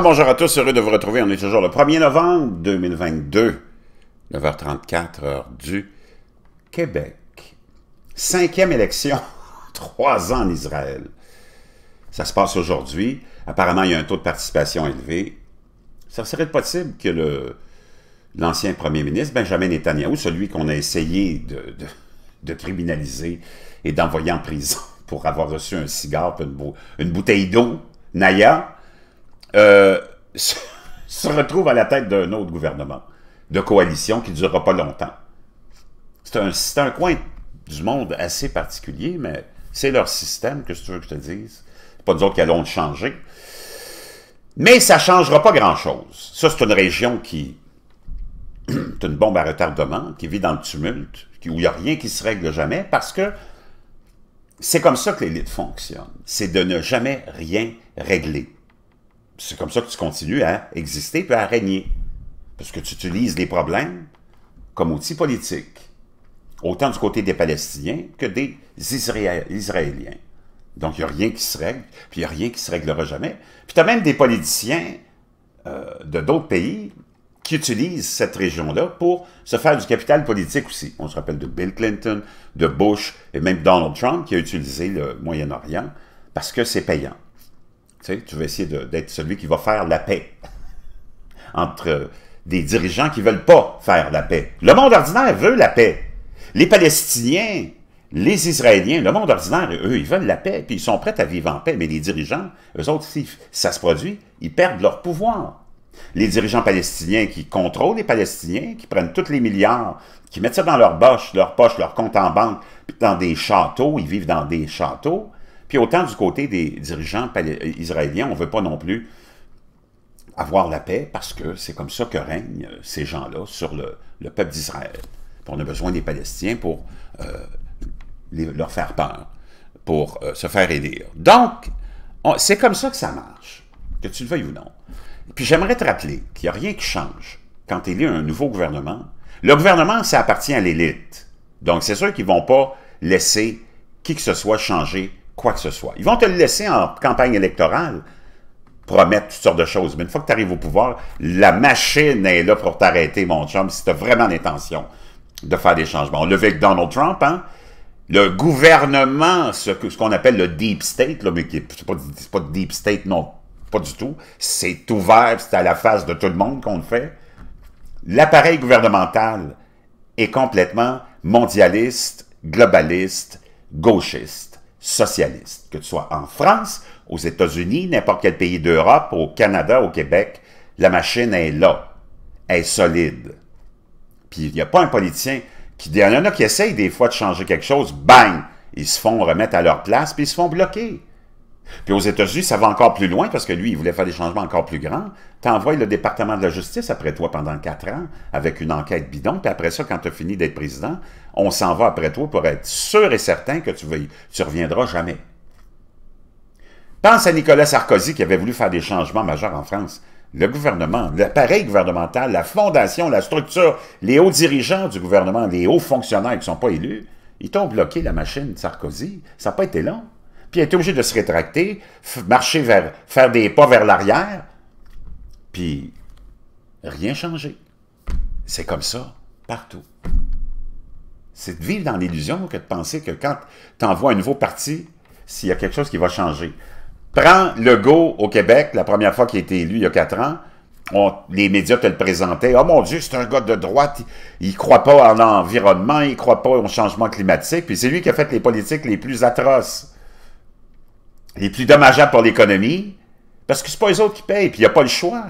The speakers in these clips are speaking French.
Ah, bonjour à tous, heureux de vous retrouver. On est toujours le 1er novembre 2022, 9h34, heure du Québec. Cinquième élection, trois ans en Israël. Ça se passe aujourd'hui. Apparemment, il y a un taux de participation élevé. Ça serait possible que le l'ancien premier ministre, Benjamin Netanyahu, celui qu'on a essayé de, de criminaliser et d'envoyer en prison pour avoir reçu un cigare, une, bouteille d'eau, Naya, euh, se retrouve à la tête d'un autre gouvernement de coalition qui ne durera pas longtemps. C'est un, un, coin du monde assez particulier, mais c'est leur système, que tu veux que je te dise. C'est pas nous autres qui allons le changer. Mais ça ne changera pas grand-chose. Ça, c'est une région qui est une bombe à retardement, qui vit dans le tumulte, où il n'y a rien qui se règle jamais, parce que c'est comme ça que l'élite fonctionne. C'est de ne jamais rien régler c'est comme ça que tu continues à exister et à régner. Parce que tu utilises les problèmes comme outil politique, autant du côté des Palestiniens que des Israéliens. Donc, il n'y a rien qui se règle, puis il n'y a rien qui se réglera jamais. Puis tu as même des politiciens euh, de d'autres pays qui utilisent cette région-là pour se faire du capital politique aussi. On se rappelle de Bill Clinton, de Bush et même Donald Trump qui a utilisé le Moyen-Orient parce que c'est payant sais, tu veux essayer d'être celui qui va faire la paix entre euh, des dirigeants qui veulent pas faire la paix. Le monde ordinaire veut la paix. Les Palestiniens, les Israéliens, le monde ordinaire, eux, ils veulent la paix, puis ils sont prêts à vivre en paix. Mais les dirigeants, eux autres, si ça se produit, ils perdent leur pouvoir. Les dirigeants palestiniens qui contrôlent les Palestiniens, qui prennent tous les milliards, qui mettent ça dans leur poche, leur poche, leur compte en banque, dans des châteaux, ils vivent dans des châteaux, puis autant du côté des dirigeants euh, israéliens, on ne veut pas non plus avoir la paix parce que c'est comme ça que règnent euh, ces gens-là sur le, peuple d'Israël. On a besoin des Palestiniens pour euh, leur faire peur, pour se faire élire. Donc, c'est comme ça que ça marche, que tu le veuilles ou non. Puis j'aimerais te rappeler qu'il n'y a rien qui change quand il y a un nouveau gouvernement. Le gouvernement, ça appartient à l'élite. Donc, c'est sûr qu'ils ne vont pas laisser qui que ce soit changer quoi que ce soit. Ils vont te laisser en campagne électorale promettre toutes sortes de choses. Mais une fois que tu arrives au pouvoir, la machine est là pour t'arrêter, mon chum, si tu as vraiment l'intention de faire des changements. On le fait avec Donald Trump, hein? Le gouvernement, ce qu'on ce appelle le deep state, là, mais qui n'est pas, pas deep state non pas du tout. C'est ouvert, c'est à la face de tout le monde qu'on le fait. L'appareil gouvernemental est complètement mondialiste, globaliste, gauchiste socialiste, que tu sois en France, aux États-Unis, n'importe quel pays d'Europe, au Canada, au Québec, la machine est là, elle est solide. Puis il n'y a pas un politicien qui il y en a qui essayent des fois de changer quelque chose, bang, ils se font remettre à leur place, puis ils se font bloquer. Puis aux États-Unis, ça va encore plus loin parce que lui, il voulait faire des changements encore plus grands. T'envoies le département de la justice après toi pendant quatre ans avec une enquête bidon. Puis après ça, quand tu as fini d'être président, on s'en va après toi pour être sûr et certain que tu ne reviendras jamais. Pense à Nicolas Sarkozy qui avait voulu faire des changements majeurs en France. Le gouvernement, l'appareil gouvernemental, la fondation, la structure, les hauts dirigeants du gouvernement, les hauts fonctionnaires qui ne sont pas élus, ils t'ont bloqué la machine Sarkozy. Ça n'a pas été long puis elle été obligé de se rétracter, marcher vers, faire des pas vers l'arrière, puis rien changer. C'est comme ça, partout. C'est de vivre dans l'illusion que de penser que quand tu envoies un nouveau parti, s'il y a quelque chose qui va changer. Prends le au Québec, la première fois qu'il a été élu il y a quatre ans, les médias te le présentaient. Oh mon Dieu, c'est un gars de droite, il ne croit pas en l'environnement, il ne croit pas au changement climatique, puis c'est lui qui a fait les politiques les plus atroces les plus dommageables pour l'économie, parce que c'est pas eux autres qui payent, puis il n'y a pas le choix.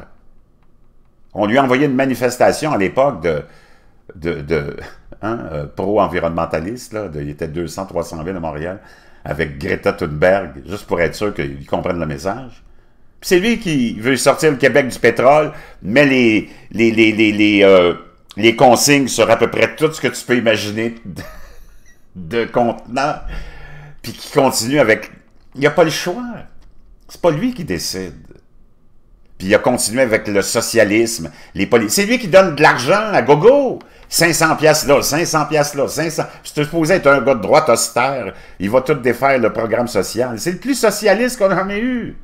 On lui a envoyé une manifestation à l'époque de, hein, euh, pro-environnementaliste, il était 200, 300 villes à Montréal, avec Greta Thunberg, juste pour être sûr qu'ils comprennent le message. C'est lui qui veut sortir le Québec du pétrole, met les, les, les, les, les, euh, consignes sur à peu près tout ce que tu peux imaginer de, de contenant, puis qui continue avec il n'a pas le choix. C'est pas lui qui décide. Puis il a continué avec le socialisme, les C'est lui qui donne de l'argent à gogo. 500 pièces là, 500 pièces là, 500. te supposé être un gars de droite austère. Il va tout défaire le programme social. C'est le plus socialiste qu'on a jamais eu.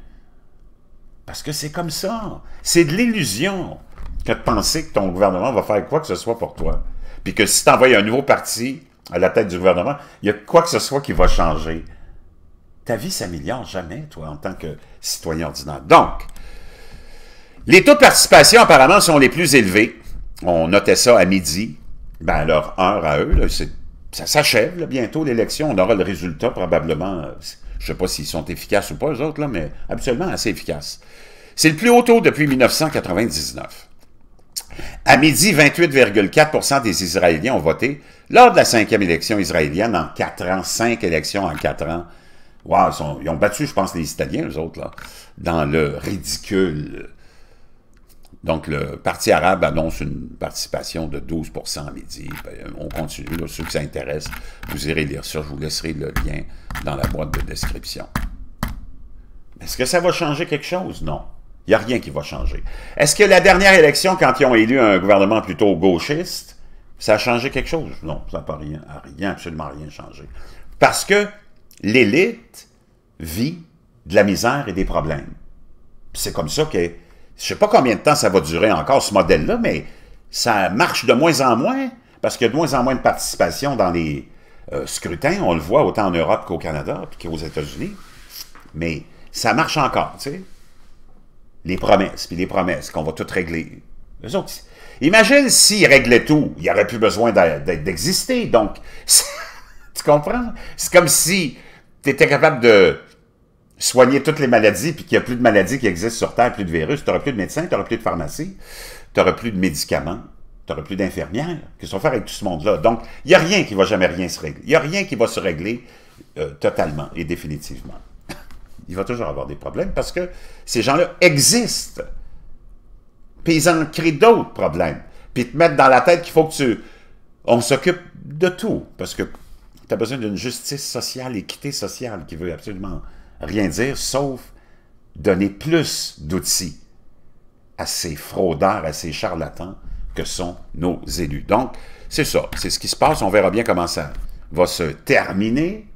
Parce que c'est comme ça. C'est de l'illusion que de penser que ton gouvernement va faire quoi que ce soit pour toi. Puis que si tu envoies un nouveau parti à la tête du gouvernement, il y a quoi que ce soit qui va changer ta vie s'améliore jamais, toi, en tant que citoyen ordinaire. Donc, les taux de participation, apparemment, sont les plus élevés. On notait ça à midi. Ben, alors, heure à eux, ça s'achève bientôt, l'élection. On aura le résultat, probablement. Je ne sais pas s'ils sont efficaces ou pas, eux autres, mais absolument assez efficaces. C'est le plus haut taux depuis 1999. À midi, 28,4 des Israéliens ont voté lors de la cinquième élection israélienne en quatre ans, cinq élections en quatre ans ils, ont battu, je pense, les Italiens, eux autres, là, dans le ridicule. Donc, le Parti arabe annonce une participation de 12 à midi. Ben, on continue. Là, ceux qui s'intéressent, vous irez lire ça. Je vous laisserai le lien dans la boîte de description. Est-ce que ça va changer quelque chose? Non. Il n'y a rien qui va changer. Est-ce que la dernière élection, quand ils ont élu un gouvernement plutôt gauchiste, ça a changé quelque chose? Non, ça n'a pas rien, absolument rien changé. Parce que l'élite vit de la misère et des problèmes. C'est comme ça que, je sais pas combien de temps ça va durer encore ce modèle-là, mais ça marche de moins en moins parce qu'il y a de moins en moins de participation dans les euh, scrutins. On le voit autant en Europe qu'au Canada puis qu'aux États-Unis. Mais ça marche encore, tu sais. Les promesses, puis les promesses qu'on va tout régler. Les autres, imagine s'ils réglaient tout, il n'y aurait plus besoin d'exister. Donc, tu comprends? C'est comme si tu étais capable de soigner toutes les maladies, puis qu'il n'y a plus de maladies qui existent sur Terre, plus de virus, tu n'auras plus de médecins, tu n'auras plus de pharmacie, tu n'auras plus de médicaments, tu n'auras plus d'infirmières. Qu'est-ce qu'on va faire avec tout ce monde-là? Donc, il n'y a rien qui va jamais rien se régler. Il n'y a rien qui va se régler euh, totalement et définitivement. il va toujours avoir des problèmes parce que ces gens-là existent. Puis ils en créent d'autres problèmes. Puis ils te mettent dans la tête qu'il faut que tu... On s'occupe de tout. Parce que tu as besoin d'une justice sociale, équité sociale, qui veut absolument rien dire, sauf donner plus d'outils à ces fraudeurs, à ces charlatans que sont nos élus. Donc, c'est ça, c'est ce qui se passe. On verra bien comment ça va se terminer.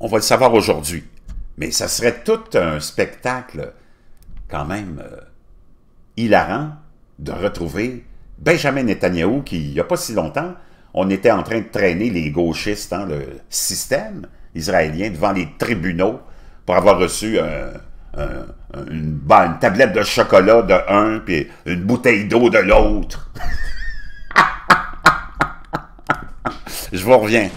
On va le savoir aujourd'hui. Mais ça serait tout un spectacle quand même euh, hilarant de retrouver Benjamin Netanyahu, qui, il n'y a pas si longtemps, on était en train de traîner les gauchistes dans hein, le système israélien devant les tribunaux pour avoir reçu une, tablette de chocolat de un, puis une bouteille d'eau de l'autre. Je vous reviens.